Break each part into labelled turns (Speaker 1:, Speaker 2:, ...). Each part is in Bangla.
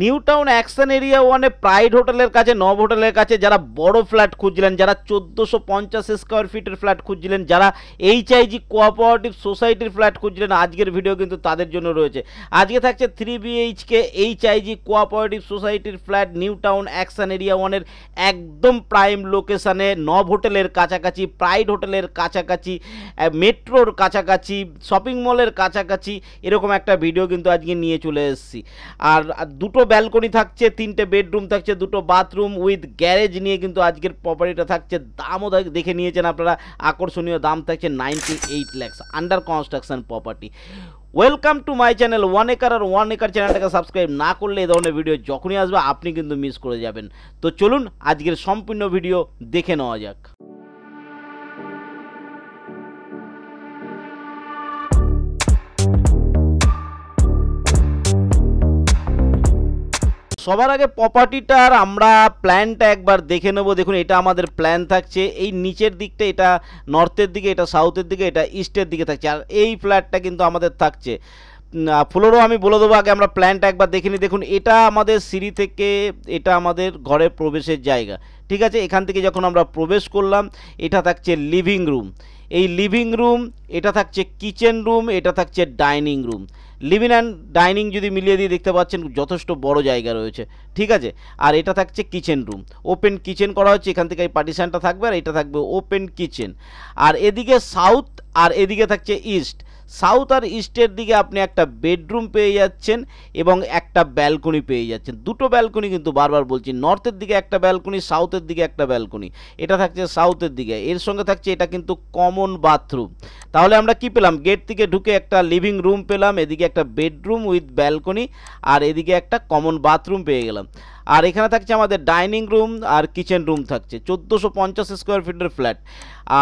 Speaker 1: নিউ টাউন অ্যাকশন এরিয়া ওয়ানে প্রাইড হোটেলের কাছে নব হোটেলের কাছে যারা বড় ফ্ল্যাট খুঁজছিলেন যারা চোদ্দোশো পঞ্চাশ স্কোয়ার ফিটের ফ্ল্যাট খুঁজছিলেন যারা এইচআইজি কোঅপারেটিভ সোসাইটির ফ্ল্যাট খুঁজছিলেন আজকের ভিডিও কিন্তু তাদের জন্য রয়েছে আজকে থাকছে থ্রি বিএইচকে এইচআইজি কোঅপারেটিভ সোসাইটির flat new town action area ওয়ানের একদম প্রাইম লোকেশানে নব হোটেলের কাছাকাছি প্রাইড হোটেলের কাছাকাছি মেট্রোর কাছাকাছি শপিং মলের কাছাকাছি এরকম একটা ভিডিও কিন্তু আজকে নিয়ে চলে এসেছি আর দুটো দুটো ব্যালকনি থাকছে তিনটে বেডরুম থাকছে দুটো বাথরুম উইথ গ্যারেজ নিয়ে কিন্তু আজকের প্রপার্টিটা থাকছে দামও দেখে নিয়েছেন আপনারা আকর্ষণীয় দাম থাকছে ninety eight lakhs under construction property welcome to my channel one acre আর ওয়ান একার চ্যানেলটাকে সাবস্ক্রাইব না করলে এই ধরনের ভিডিও যখনই আসবে আপনি কিন্তু মিস করে যাবেন তো চলুন আজকের সম্পূর্ণ ভিডিও দেখে নেওয়া যাক সবার আগে প্রপার্টিটার আমরা প্ল্যানটা একবার দেখে নেব দেখুন এটা আমাদের প্ল্যান থাকছে এই নিচের দিকটা এটা নর্থের দিকে এটা সাউথের দিকে এটা ইস্টের দিকে থাকছে আর এই ফ্ল্যাটটা কিন্তু আমাদের থাকছে ফ্লোরও আমি বলে দেবো আগে আমরা প্ল্যানটা একবার দেখে নিই দেখুন এটা আমাদের সিঁড়ি থেকে এটা আমাদের ঘরে প্রবেশের জায়গা ঠিক আছে এখান থেকে যখন আমরা প্রবেশ করলাম এটা থাকছে লিভিং রুম এই লিভিং রুম এটা থাকছে কিচেন রুম এটা থাকছে dining room living and dining যদি মিলিয়ে দিয়ে দেখতে পাচ্ছেন যথেষ্ট বড় জায়গা রয়েছে ঠিক আছে আর এটা থাকছে কিচেন রুম ওপেন কিচেন করা হচ্ছে এখান থেকে এই পার্টিশানটা থাকবে আর এটা থাকবে ওপেন কিচেন আর এদিকে সাউথ আর এদিকে থাকছে ইস্ট সাউথ আর ইস্টের দিকে আপনি একটা বেডরুম পেয়ে যাচ্ছেন এবং একটা ব্যালকনি পেয়ে যাচ্ছেন দুটো ব্যালকনি কিন্তু বারবার বলছি নর্থের দিকে একটা ব্যালকনি সাউথের দিকে একটা ব্যালকনি এটা থাকছে সাউথের দিকে এর সঙ্গে থাকছে এটা কিন্তু কমন বাথরুম তাহলে আমরা কি পেলাম গেট থেকে ঢুকে একটা লিভিং রুম পেলাম এদিকে একটা বেডরুম উইথ ব্যালকনি আর এদিকে একটা কমন বাথরুম পেয়ে গেলাম আর এখানে থাকছে আমাদের ডাইনিং রুম আর কিচেন রুম থাকছে চোদ্দোশো পঞ্চাশ স্কোয়ার ফিটের ফ্ল্যাট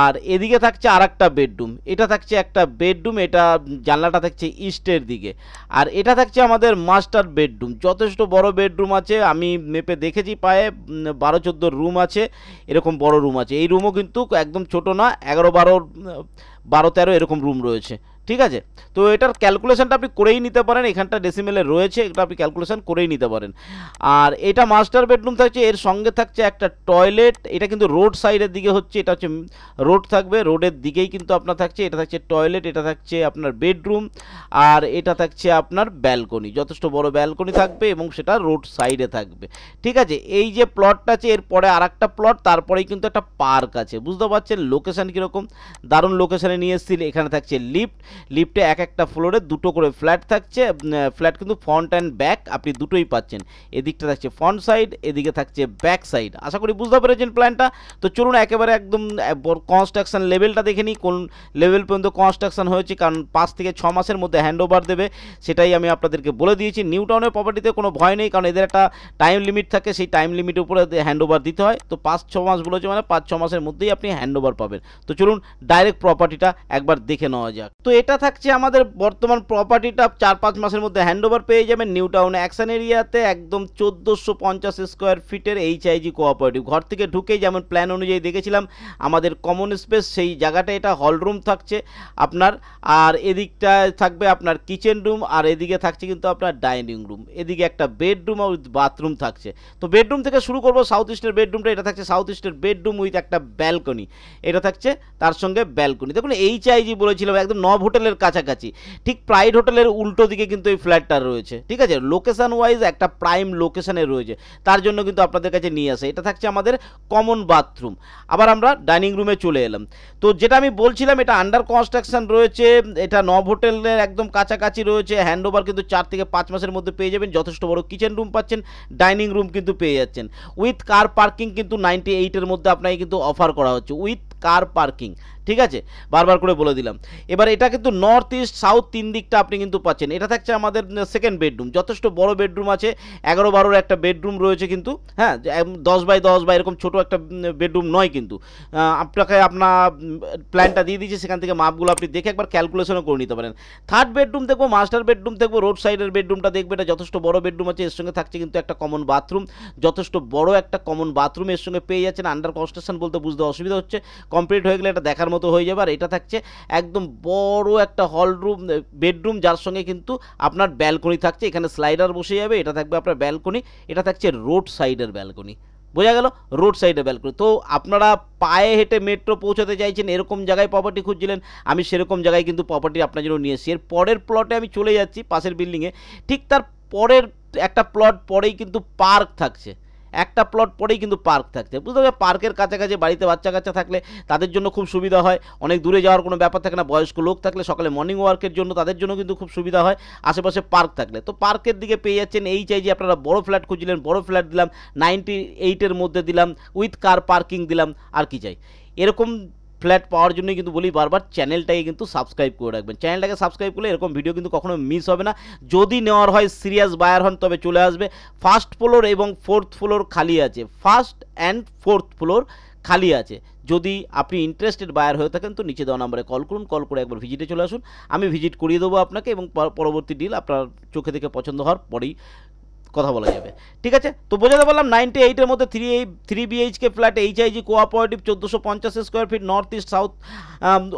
Speaker 1: আর এদিকে থাকছে আর একটা বেডরুম এটা থাকছে একটা বেডরুম এটা জানলাটা থাকছে ইস্টের দিকে আর এটা থাকছে আমাদের মাস্টার বেডরুম যথেষ্ট বড় বেডরুম আছে আমি মেপে দেখেছি পায়ে বারো চোদ্দো রুম আছে এরকম বড় রুম আছে এই রুমও কিন্তু একদম ছোট না এগারো বারো বারো তেরো এরকম রুম রয়েছে ঠিক আছে তো এটার ক্যালকুলেশনটা আপনি করেই নিতে পারেন এখানটা ডেসিমেলে রয়েছে এটা আপনি ক্যালকুলেশন করেই নিতে পারেন আর এটা মাস্টার বেডরুম থাকছে এর সঙ্গে থাকছে একটা টয়লেট এটা কিন্তু রোড সাইডের দিকে হচ্ছে এটা হচ্ছে রোড থাকবে রোডের দিকেই কিন্তু আপনার থাকছে এটা থাকছে টয়লেট এটা থাকছে আপনার বেডরুম আর এটা থাকছে আপনার ব্যালকনি যথেষ্ট বড় ব্যালকনি থাকবে এবং সেটা রোড সাইডে থাকবে ঠিক আছে এই যে প্লটটা আছে এরপরে আর একটা প্লট তারপরেই কিন্তু একটা পার্ক আছে বুঝতে পারছেন লোকেশান কীরকম দারুণ লোকেশানে নিয়ে এসেছিল এখানে থাকছে লিফট লিফটে এক একটা ফ্লোরে দুটো করে ফ্ল্যাট থাকছে ফ্ল্যাট কিন্তু ফ্রন্ট অ্যান্ড ব্যাক আপনি দুটোই পাচ্ছেন এদিকটা থাকছে ফ্রন্ট সাইড এদিকে থাকছে ব্যাক সাইড আশা করি বুঝতে পেরেছেন প্ল্যানটা তো চলুন একেবারে একদম কনস্ট্রাকশন লেভেলটা দেখে নিই কোন লেভেল পর্যন্ত কনস্ট্রাকশন হয়েছে কারণ পাঁচ থেকে ছ মাসের মধ্যে হ্যান্ডওভার দেবে সেটাই আমি আপনাদেরকে বলে দিয়েছি নিউ টাউনের প্রপার্টিতে কোনো ভয় নেই কারণ এদের একটা টাইম লিমিট থাকে সেই টাইম লিমিটের উপরে হ্যান্ডওভার দিতে হয় তো পাঁচ ছ মাস বলেছে মানে পাঁচ ছ মাসের মধ্যেই আপনি হ্যান্ডওভার পাবেন তো চলুন ডাইরেক্ট প্রপার্টিটা একবার দেখে নেওয়া যাক তো এটা থাকছে আমাদের বর্তমান প্রপার্টিটা চার পাঁচ মাসের মধ্যে হ্যান্ডওভার পেয়ে যাবেন নিউ টাউন অ্যাকশন এরিয়াতে একদম চোদ্দোশো পঞ্চাশ স্কোয়ার ফিটের এইচআইজি কোঅপারেটিভ ঘর থেকে ঢুকেই যেমন প্ল্যান অনুযায়ী দেখেছিলাম আমাদের কমন স্পেস সেই জায়গাটা এটা হলরুম থাকছে আপনার আর এদিকটা থাকবে আপনার কিচেন রুম আর এদিকে থাকছে কিন্তু আপনার ডাইনিং রুম এদিকে একটা বেডরুম আর বাথরুম থাকছে তো বেডরুম থেকে শুরু করবো সাউথ ইস্টের বেডরুমটা এটা থাকছে সাউথ ইস্টের বেডরুম উইথ একটা ব্যালকনি এটা থাকছে তার সঙ্গে ব্যালকনি দেখুন এইচআইজি বলেছিলাম একদম ন হোটেলের কাছাকাছি ঠিক প্রাইড হোটেলের উল্টো দিকে কিন্তু এই ফ্ল্যাটটা রয়েছে ঠিক আছে লোকেশান ওয়াইজ একটা প্রাইম লোকেশানে রয়েছে তার জন্য কিন্তু আপনাদের কাছে নিয়ে আসে এটা থাকছে আমাদের কমন বাথরুম আবার আমরা ডাইনিং রুমে চলে এলাম তো যেটা আমি বলছিলাম এটা আন্ডার কনস্ট্রাকশন রয়েছে এটা নব হোটেলের একদম কাছাকাছি রয়েছে হ্যান্ডওভার কিন্তু চার থেকে পাঁচ মাসের মধ্যে পেয়ে যাবেন যথেষ্ট বড় কিচেন রুম পাচ্ছেন ডাইনিং রুম কিন্তু পেয়ে যাচ্ছেন উইথ কার পার্কিং কিন্তু নাইনটি এইটের মধ্যে আপনাকে কিন্তু অফার করা হচ্ছে উইথ কার পার্কিং ঠিক আছে বারবার করে বলে দিলাম এবার এটা কিন্তু নর্থ ইস্ট সাউথ তিন দিকটা আপনি কিন্তু পাচ্ছেন এটা থাকছে আমাদের সেকেন্ড বেডরুম যথেষ্ট বড় বেডরুম আছে এগারো বারোর একটা বেডরুম রয়েছে কিন্তু হ্যাঁ দশ বাই দশ বা এরকম ছোটো একটা বেডরুম নয় কিন্তু আপনাকে আপনার প্ল্যানটা দিয়ে দিয়েছে সেখান থেকে মাপগুলো আপনি দেখে একবার ক্যালকুলেশনও করে নিতে পারেন থার্ড বেডরুম দেখবো মাস্টার বেডরুম দেখবো রোড সাইডের বেডরুমটা দেখবে এটা যথেষ্ট বড় বেডরুম আছে এর সঙ্গে থাকছে কিন্তু একটা কমন বাথরুম যথেষ্ট বড় একটা কমন বাথরুম এর সঙ্গে পেয়ে যাচ্ছেন আন্ডার কনস্ট্রাকশন বলতে বুঝতে অসুবিধা হচ্ছে কমপ্লিট হয়ে গেলে এটা দেখার মতো হয়ে যাবে আর এটা থাকছে একদম বড় একটা হল রুম বেডরুম যার সঙ্গে কিন্তু আপনার ব্যালকনি থাকছে এখানে স্লাইডার বসে যাবে এটা থাকবে আপনার ব্যালকনি এটা থাকছে রোড সাইডের ব্যালকনি বোঝা গেল রোড সাইডে ব্যালকনি তো আপনারা পায়ে হেঁটে মেট্রো পৌঁছাতে চাইছেন এরকম জায়গায় প্রপার্টি খুঁজছিলেন আমি সেরকম জায়গায় কিন্তু প্রপার্টি আপনার জন্য নিয়ে এসেছি এর পরের প্লটে আমি চলে যাচ্ছি পাশের বিল্ডিংয়ে ঠিক তার পরের একটা প্লট পরেই কিন্তু পার্ক থাকছে একটা প্লট পরেই কিন্তু পার্ক থাকছে বুঝতে পারবে পার্কের কাছাকাছি বাড়িতে বাচ্চা কাচ্চা থাকলে তাদের জন্য খুব সুবিধা হয় অনেক দূরে যাওয়ার কোনো ব্যাপার থাকে না বয়স্ক লোক থাকলে সকালে মর্নিং ওয়ার্কের জন্য তাদের জন্য কিন্তু খুব সুবিধা হয় আশেপাশে পার্ক থাকলে তো পার্কের দিকে পেয়ে যাচ্ছেন এই চাই যে আপনারা বড় ফ্ল্যাট খুঁজলেন বড় ফ্ল্যাট দিলাম নাইনটি এইটের মধ্যে দিলাম উইথ কার পার্কিং দিলাম আর কি চাই এরকম ফ্ল্যাট পাওয়ার জন্যই কিন্তু বলি বারবার চ্যানেলটাকে কিন্তু সাবস্ক্রাইব করে রাখবেন চ্যানেলটাকে সাবস্ক্রাইব করলে এরকম ভিডিও কিন্তু কখনো মিস হবে না যদি নেওয়ার হয় সিরিয়াস বায়ার হন তবে চলে আসবে ফার্স্ট ফ্লোর এবং ফোর্থ ফ্লোর খালি আছে ফার্স্ট অ্যান্ড ফোর্থ ফ্লোর খালি আছে যদি আপনি ইন্টারেস্টেড বায়ার হয়ে থাকেন তো নিচে দেওয়া নাম্বারে কল করুন কল করে একবার ভিজিটে চলে আসুন আমি ভিজিট করিয়ে দেবো আপনাকে এবং পরবর্তী ডিল আপনার চোখে দেখে পছন্দ হওয়ার পরেই কথা বলা যাবে ঠিক আছে তো বোঝাতে পারলাম নাইনটি এইটের মধ্যে থ্রি এই three BHK flat HIG cooperative চোদ্দোশো পঞ্চাশ square feet north east south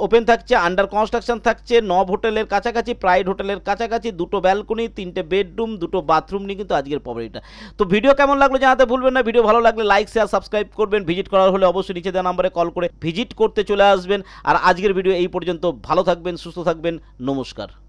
Speaker 1: open থাকছে আন্ডার কনস্ট্রাকশন থাকছে নব হোটেলের কাছাকাছি প্রাইড হোটেলের কাছাকাছি দুটো ব্যালকনি তিনটে বেডরুম দুটো বাথরুম নিয়ে কিন্তু আজকের প্রপার্টিটা তো ভিডিও কেমন লাগলো জানাতে ভুলবেন না ভিডিও ভালো লাগলে লাইক শেয়ার সাবস্ক্রাইব করবেন ভিজিট করার হলে অবশ্যই নিচে দেওয়া নাম্বারে কল করে ভিজিট করতে চলে আসবেন আর আজকের ভিডিও এই পর্যন্ত ভালো থাকবেন সুস্থ থাকবেন নমস্কার